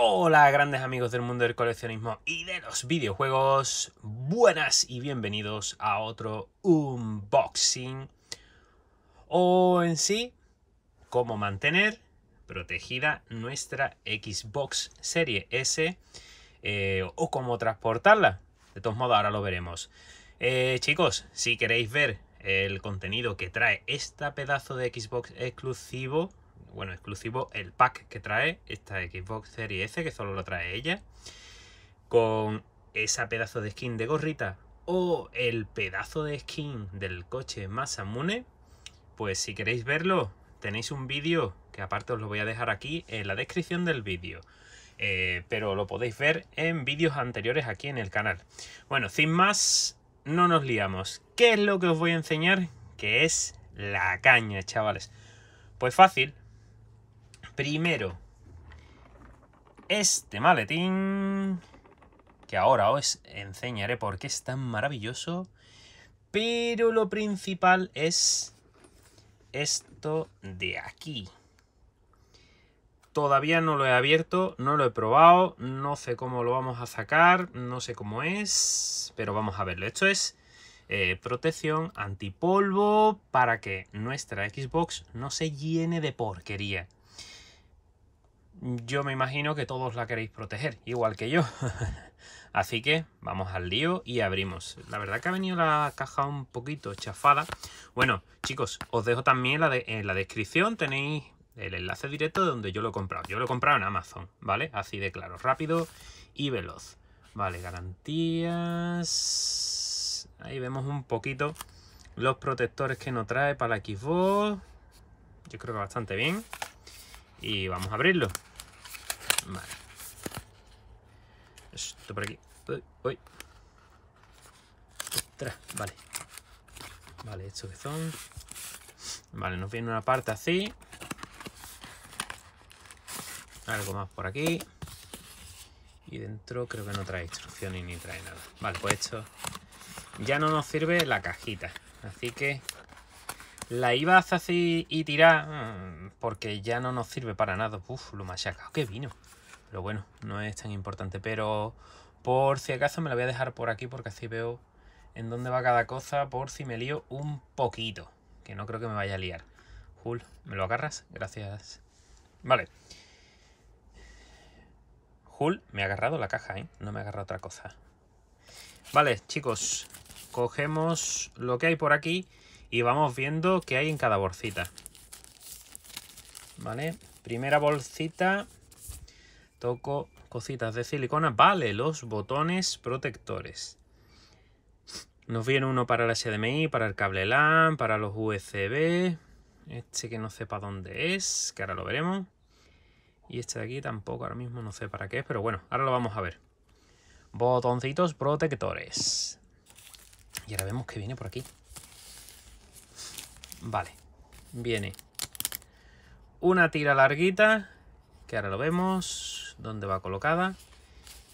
Hola grandes amigos del mundo del coleccionismo y de los videojuegos, buenas y bienvenidos a otro unboxing o en sí, cómo mantener protegida nuestra Xbox Serie S eh, o cómo transportarla. De todos modos, ahora lo veremos. Eh, chicos, si queréis ver el contenido que trae esta pedazo de Xbox exclusivo, bueno, exclusivo, el pack que trae esta Xbox Series S, que solo lo trae ella, con esa pedazo de skin de gorrita o el pedazo de skin del coche Masamune, pues si queréis verlo, tenéis un vídeo que aparte os lo voy a dejar aquí en la descripción del vídeo. Eh, pero lo podéis ver en vídeos anteriores aquí en el canal. Bueno, sin más, no nos liamos. ¿Qué es lo que os voy a enseñar? Que es la caña, chavales. Pues fácil, Primero, este maletín, que ahora os enseñaré por qué es tan maravilloso, pero lo principal es esto de aquí. Todavía no lo he abierto, no lo he probado, no sé cómo lo vamos a sacar, no sé cómo es, pero vamos a verlo. Esto es eh, protección antipolvo para que nuestra Xbox no se llene de porquería yo me imagino que todos la queréis proteger, igual que yo. Así que vamos al lío y abrimos. La verdad que ha venido la caja un poquito chafada. Bueno, chicos, os dejo también la en la descripción tenéis el enlace directo de donde yo lo he comprado. Yo lo he comprado en Amazon, ¿vale? Así de claro, rápido y veloz. Vale, garantías... Ahí vemos un poquito los protectores que nos trae para la Xbox. Yo creo que bastante bien. Y vamos a abrirlo. Vale. Esto por aquí. Uy, uy. vale. Vale, esto que son. Vale, nos viene una parte así. Algo más por aquí. Y dentro creo que no trae instrucciones ni trae nada. Vale, pues esto ya no nos sirve la cajita. Así que la iba a hacer así y tirar mm, porque ya no nos sirve para nada. Uf, lo machacado qué vino. Pero bueno, no es tan importante. Pero por si acaso me la voy a dejar por aquí porque así veo en dónde va cada cosa por si me lío un poquito. Que no creo que me vaya a liar. Jul, ¿me lo agarras? Gracias. Vale. Jul, me ha agarrado la caja, ¿eh? No me agarrado otra cosa. Vale, chicos. Cogemos lo que hay por aquí y vamos viendo qué hay en cada bolsita. Vale, primera bolsita toco cositas de silicona. Vale, los botones protectores. Nos viene uno para la HDMI, para el cable LAN, para los USB. Este que no sé para dónde es, que ahora lo veremos. Y este de aquí tampoco, ahora mismo no sé para qué es, pero bueno, ahora lo vamos a ver. Botoncitos protectores. Y ahora vemos que viene por aquí. Vale, viene una tira larguita, que ahora lo vemos dónde va colocada.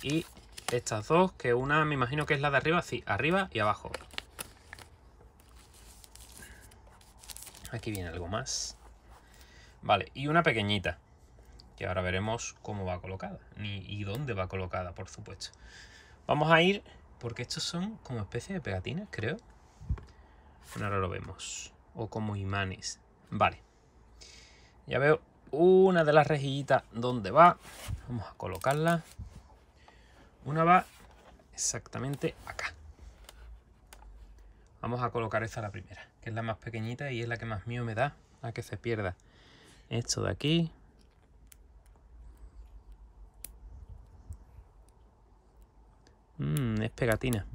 Y estas dos, que una me imagino que es la de arriba, sí, arriba y abajo. Aquí viene algo más. Vale, y una pequeñita, que ahora veremos cómo va colocada y dónde va colocada, por supuesto. Vamos a ir, porque estos son como especie de pegatinas, creo. ahora lo vemos. O como imanes. Vale. Ya veo una de las rejillitas donde va. Vamos a colocarla. Una va exactamente acá. Vamos a colocar esta la primera, que es la más pequeñita y es la que más mío me da a que se pierda. Esto de aquí. mmm, es pegatina.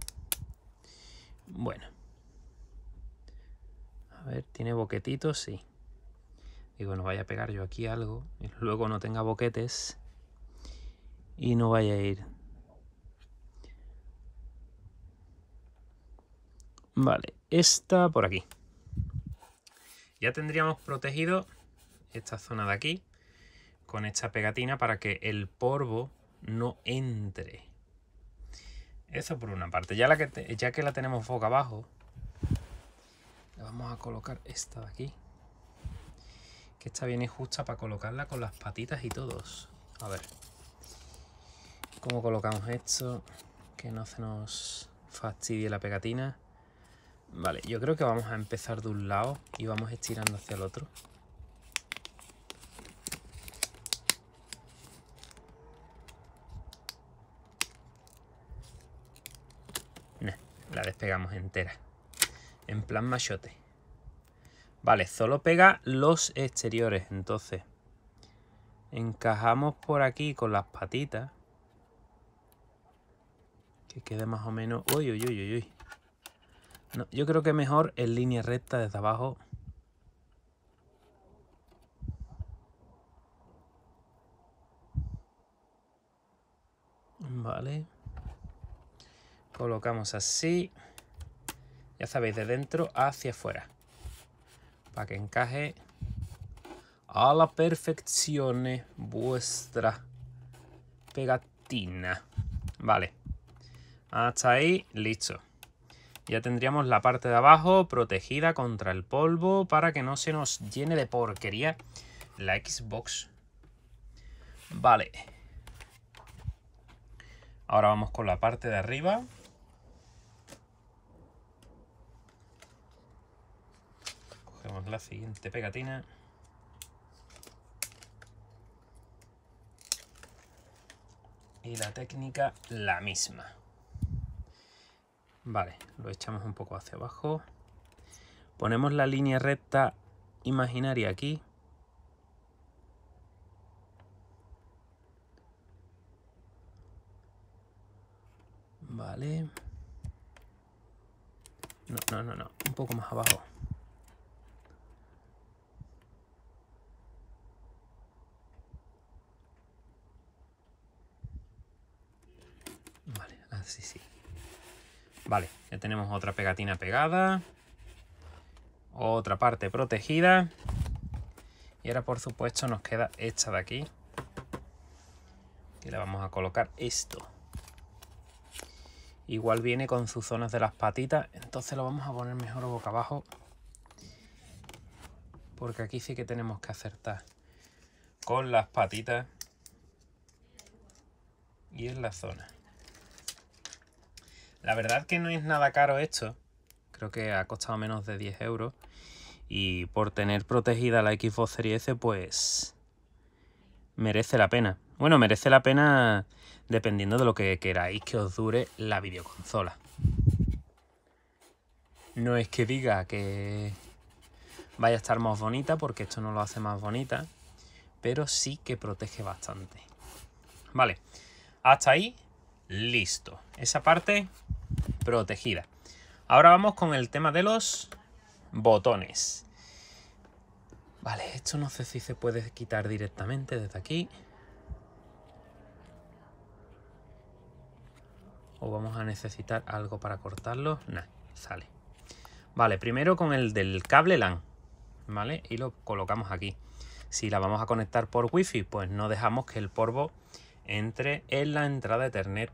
Bueno. A ver, ¿tiene boquetitos? Sí y no vaya a pegar yo aquí algo luego no tenga boquetes y no vaya a ir. Vale, esta por aquí. Ya tendríamos protegido esta zona de aquí con esta pegatina para que el polvo no entre. Eso por una parte. Ya, la que ya que la tenemos boca abajo, le vamos a colocar esta de aquí que esta viene justa para colocarla con las patitas y todos. A ver, ¿cómo colocamos esto? Que no se nos fastidie la pegatina. Vale, yo creo que vamos a empezar de un lado y vamos estirando hacia el otro. Nah, la despegamos entera. En plan machote. Vale, solo pega los exteriores, entonces. Encajamos por aquí con las patitas. Que quede más o menos... Uy, uy, uy, uy, no, yo creo que mejor en línea recta desde abajo. Vale. Colocamos así. Ya sabéis, de dentro hacia afuera para que encaje a la perfección vuestra pegatina. Vale, hasta ah, ahí, listo. Ya tendríamos la parte de abajo protegida contra el polvo para que no se nos llene de porquería la Xbox. Vale. Ahora vamos con la parte de arriba. Cogemos la siguiente pegatina. Y la técnica la misma. Vale, lo echamos un poco hacia abajo. Ponemos la línea recta imaginaria aquí. Vale. No, no, no, no. Un poco más abajo. sí, sí. Vale, ya tenemos otra pegatina pegada. Otra parte protegida. Y ahora, por supuesto, nos queda esta de aquí. y le vamos a colocar esto. Igual viene con sus zonas de las patitas. Entonces lo vamos a poner mejor boca abajo. Porque aquí sí que tenemos que acertar con las patitas. Y en la zona. La verdad que no es nada caro esto. Creo que ha costado menos de 10 euros. Y por tener protegida la Xbox Series S, pues merece la pena. Bueno, merece la pena dependiendo de lo que queráis que os dure la videoconsola. No es que diga que vaya a estar más bonita, porque esto no lo hace más bonita, pero sí que protege bastante. Vale, hasta ahí, listo. Esa parte protegida. Ahora vamos con el tema de los botones. Vale, esto no sé si se puede quitar directamente desde aquí. O vamos a necesitar algo para cortarlo. Nah, sale. Vale, primero con el del cable LAN. ¿Vale? Y lo colocamos aquí. Si la vamos a conectar por Wi-Fi, pues no dejamos que el polvo entre en la entrada Ethernet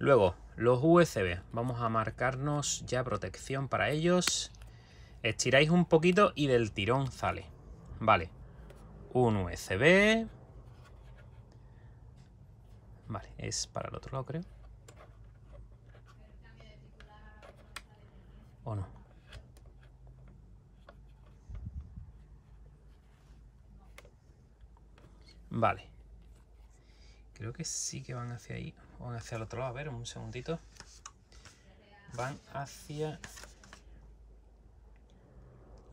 Luego, los USB. Vamos a marcarnos ya protección para ellos. Estiráis un poquito y del tirón sale. Vale. Un USB. Vale, es para el otro lado, creo. ¿O no? Vale. Creo que sí que van hacia ahí. O van hacia el otro lado. A ver, un segundito. Van hacia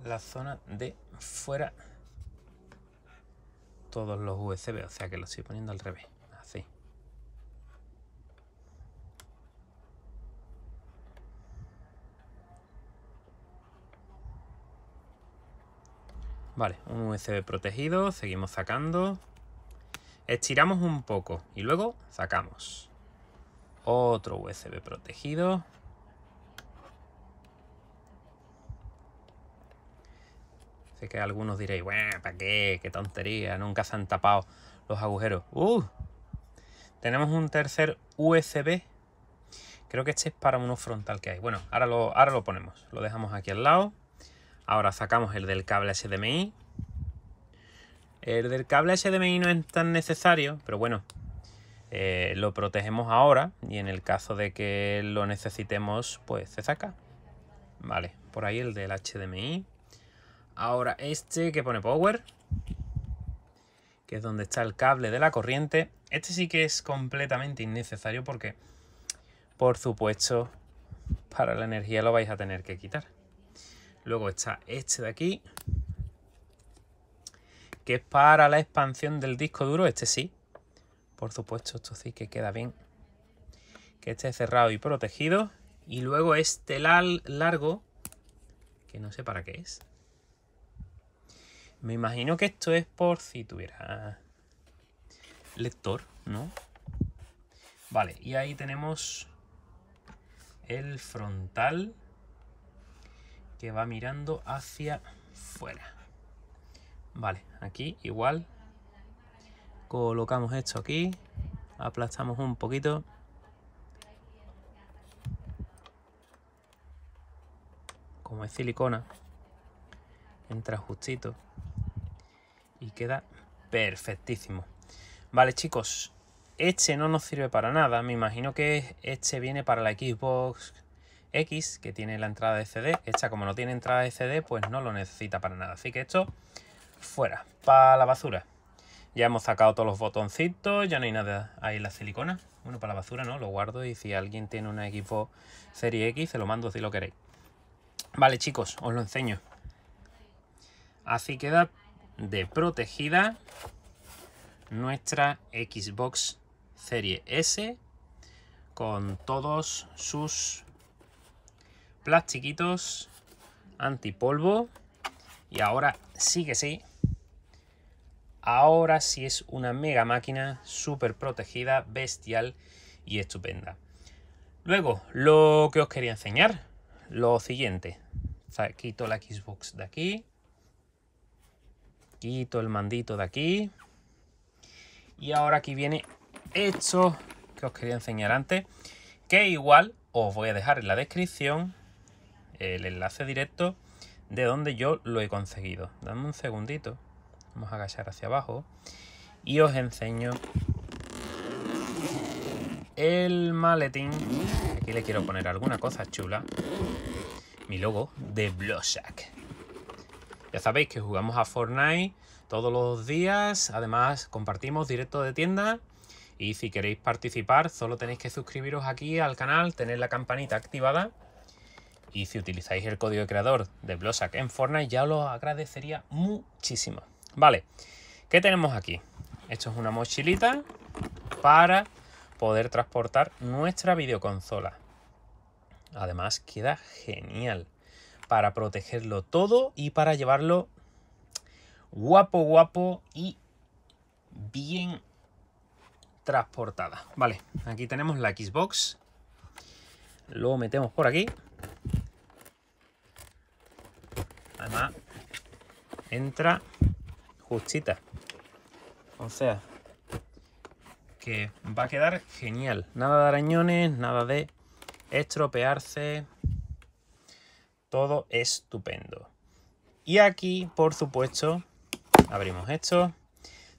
la zona de fuera todos los USB. O sea que los estoy poniendo al revés. Así. Vale, un USB protegido. Seguimos sacando. Estiramos un poco y luego sacamos. Otro USB protegido. Sé que algunos diréis, bueno, ¿para qué? ¡Qué tontería! Nunca se han tapado los agujeros. Uh, tenemos un tercer USB. Creo que este es para uno frontal que hay. Bueno, ahora lo, ahora lo ponemos. Lo dejamos aquí al lado. Ahora sacamos el del cable HDMI. El del cable HDMI no es tan necesario, pero bueno, eh, lo protegemos ahora y en el caso de que lo necesitemos, pues se saca. Vale, por ahí el del HDMI. Ahora este que pone Power, que es donde está el cable de la corriente. Este sí que es completamente innecesario porque, por supuesto, para la energía lo vais a tener que quitar. Luego está este de aquí, que es para la expansión del disco duro, este sí. Por supuesto, esto sí que queda bien. Que esté cerrado y protegido. Y luego este largo, que no sé para qué es. Me imagino que esto es por si tuviera lector, ¿no? Vale, y ahí tenemos el frontal que va mirando hacia fuera. Vale, aquí igual. Colocamos esto aquí. Aplastamos un poquito. Como es silicona, entra justito. Y queda perfectísimo. Vale, chicos. Este no nos sirve para nada. Me imagino que este viene para la Xbox X, que tiene la entrada de CD. Esta, como no tiene entrada de CD, pues no lo necesita para nada. Así que esto fuera, para la basura. Ya hemos sacado todos los botoncitos, ya no hay nada ahí la silicona. Bueno, para la basura, ¿no? Lo guardo y si alguien tiene un equipo Serie X, se lo mando si lo queréis. Vale, chicos, os lo enseño. Así queda de protegida nuestra Xbox Serie S con todos sus plastiquitos antipolvo y ahora sí que sí. Ahora sí es una mega máquina súper protegida, bestial y estupenda. Luego, lo que os quería enseñar, lo siguiente. Quito la Xbox de aquí. Quito el mandito de aquí. Y ahora aquí viene esto que os quería enseñar antes. Que igual os voy a dejar en la descripción el enlace directo de dónde yo lo he conseguido. Dame un segundito. Vamos a agachar hacia abajo. Y os enseño el maletín. Aquí le quiero poner alguna cosa chula. Mi logo de Blossack Ya sabéis que jugamos a Fortnite todos los días. Además, compartimos directo de tienda. Y si queréis participar, solo tenéis que suscribiros aquí al canal, tener la campanita activada y si utilizáis el código de creador de Blossack en Fortnite ya lo agradecería muchísimo. Vale, ¿qué tenemos aquí? Esto es una mochilita para poder transportar nuestra videoconsola. Además queda genial para protegerlo todo y para llevarlo guapo, guapo y bien transportada. Vale, aquí tenemos la Xbox. Lo metemos por aquí. Además, entra justita. O sea, que va a quedar genial. Nada de arañones, nada de estropearse. Todo estupendo. Y aquí, por supuesto, abrimos esto.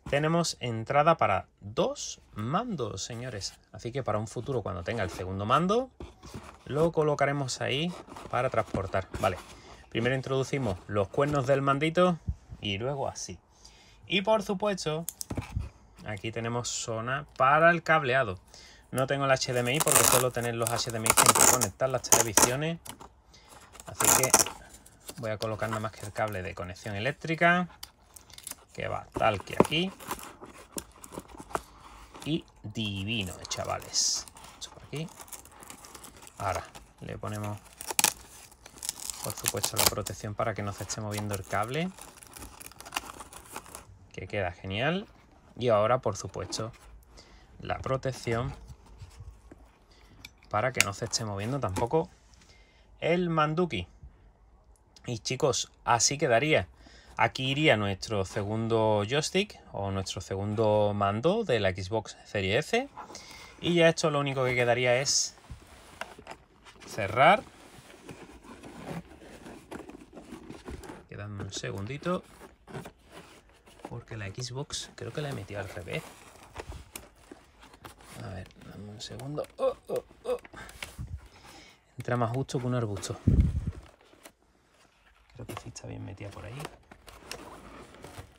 Tenemos entrada para dos mandos, señores. Así que para un futuro, cuando tenga el segundo mando, lo colocaremos ahí para transportar. Vale. Primero introducimos los cuernos del mandito y luego así. Y por supuesto, aquí tenemos zona para el cableado. No tengo el HDMI porque solo tener los HDMI que conectar las televisiones. Así que voy a colocar nada más que el cable de conexión eléctrica, que va tal que aquí. Y divino, chavales. por aquí. Ahora le ponemos por supuesto la protección para que no se esté moviendo el cable que queda genial y ahora por supuesto la protección para que no se esté moviendo tampoco el manduki y chicos así quedaría aquí iría nuestro segundo joystick o nuestro segundo mando de la Xbox Serie F y ya esto lo único que quedaría es cerrar un segundito. Porque la Xbox creo que la he metido al revés. A ver, dame un segundo. Oh, oh, oh. Entra más justo que un arbusto. Creo que sí está bien metida por ahí.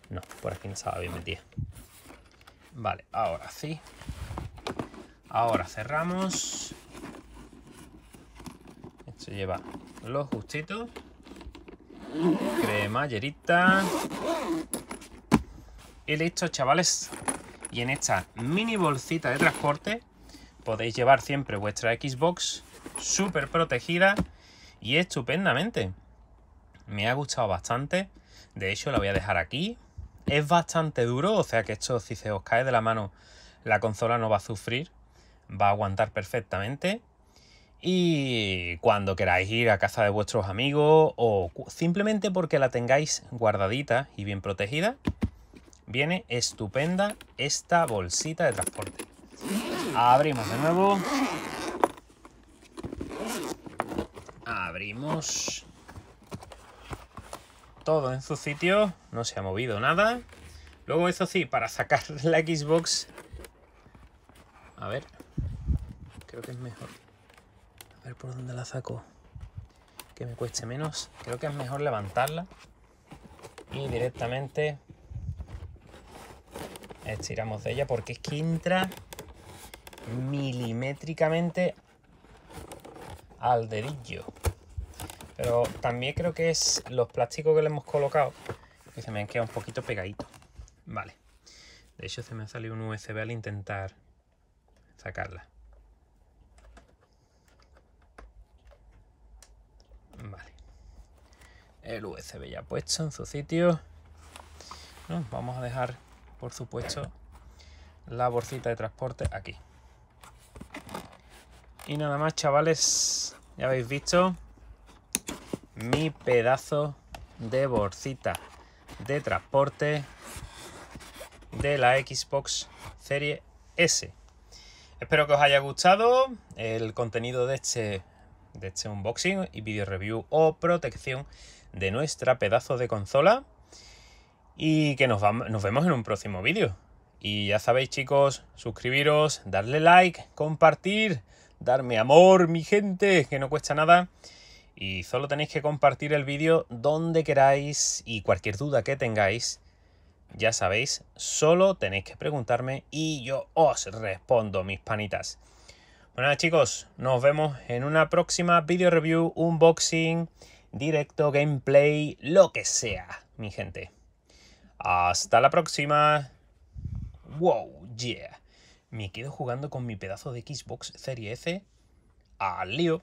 No, por aquí no estaba bien metida. Vale, ahora sí. Ahora cerramos. Esto lleva los justitos. Cremallerita. he listo, chavales. Y en esta mini bolsita de transporte podéis llevar siempre vuestra Xbox súper protegida y estupendamente. Me ha gustado bastante. De hecho, la voy a dejar aquí. Es bastante duro, o sea que esto si se os cae de la mano, la consola no va a sufrir. Va a aguantar perfectamente. Y cuando queráis ir a casa de vuestros amigos o simplemente porque la tengáis guardadita y bien protegida, viene estupenda esta bolsita de transporte. Abrimos de nuevo. Abrimos. Todo en su sitio, no se ha movido nada. Luego, eso sí, para sacar la Xbox... A ver, creo que es mejor por dónde la saco que me cueste menos. Creo que es mejor levantarla y directamente estiramos de ella porque es que entra milimétricamente al dedillo. Pero también creo que es los plásticos que le hemos colocado que se me han quedado un poquito pegaditos. Vale. De hecho se me ha salido un USB al intentar sacarla. Vale. El USB ya puesto en su sitio. Vamos a dejar, por supuesto, la bolsita de transporte aquí. Y nada más, chavales. Ya habéis visto mi pedazo de bolsita de transporte de la Xbox Serie S. Espero que os haya gustado el contenido de este de este unboxing y video review o protección de nuestra pedazo de consola. Y que nos, nos vemos en un próximo vídeo. Y ya sabéis chicos, suscribiros, darle like, compartir, darme amor, mi gente, que no cuesta nada. Y solo tenéis que compartir el vídeo donde queráis y cualquier duda que tengáis, ya sabéis, solo tenéis que preguntarme y yo os respondo, mis panitas. Bueno pues chicos, nos vemos en una próxima video review, unboxing, directo, gameplay, lo que sea, mi gente. Hasta la próxima. Wow, yeah. Me quedo jugando con mi pedazo de Xbox Series S al lío.